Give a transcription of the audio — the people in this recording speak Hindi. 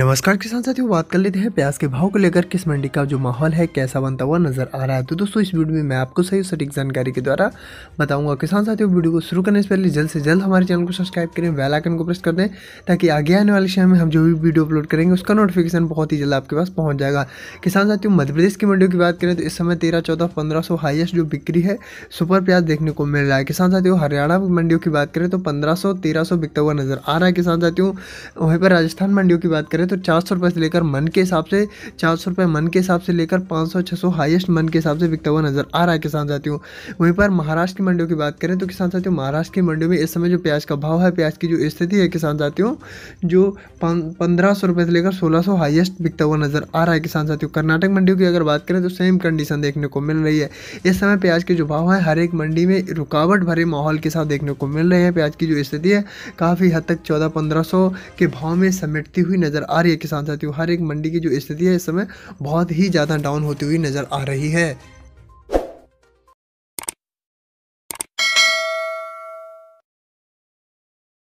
नमस्कार किसान साथियों बात कर लेते हैं प्याज के भाव को लेकर किस मंडी का जो माहौल है कैसा बनता हुआ नजर आ रहा है तो दोस्तों इस वीडियो में मैं आपको सही सटीक जानकारी के द्वारा बताऊंगा किसान साथियों वीडियो को शुरू करने से पहले जल्द से जल्द हमारे चैनल को सब्सक्राइब करें बेल आइकन को प्रेस कर दें ताकि आगे आने वाले समय में हम जो भी वीडियो अपलोड करेंगे उसका नोटिफिकेशन बहुत ही जल्द आपके पास पहुँच जाएगा किसान साथियों मध्य प्रदेश की मंडियों की बात करें तो इस समय तेरह चौदह पंद्रह सौ हाइएस्ट जो बिक्री है सुपर प्याज देखने को मिल रहा है किसान साथियों हरियाणा मंडियों की बात करें तो पंद्रह सौ बिकता हुआ नजर आ रहा है किसान साथियों वहीं पर राजस्थान मंडियों की बात करें तो चार सौ से लेकर मन के हिसाब से चार सौ रुपये मन के हिसाब से लेकर पाँच सौ छः सौ हाइस्ट मन के हिसाब से बिकता हुआ नज़र आ रहा है किसान साथियों वहीं पर महाराष्ट्र की मंडियों की बात करें तो किसान साथियों महाराष्ट्र की मंडियों में इस समय जो प्याज का भाव है प्याज की जो स्थिति है किसान साथियों जो पंद्रह सौ से लेकर सोलह सौ हाइस्ट बिकता हुआ नज़र आ रहा है किसान साथियों कर्नाटक मंडियों की अगर बात करें तो सेम कंडीशन देखने को मिल रही है इस समय प्याज के जो भाव हैं हर एक मंडी में रुकावट भरे माहौल के साथ देखने को मिल रहे हैं प्याज की जो स्थिति है काफ़ी हद तक चौदह पंद्रह के भाव में समेटती हुई नज़र आ रही है किसान साथियों हर एक मंडी की जो स्थिति है इस समय बहुत ही ज़्यादा डाउन होती हुई नज़र आ रही है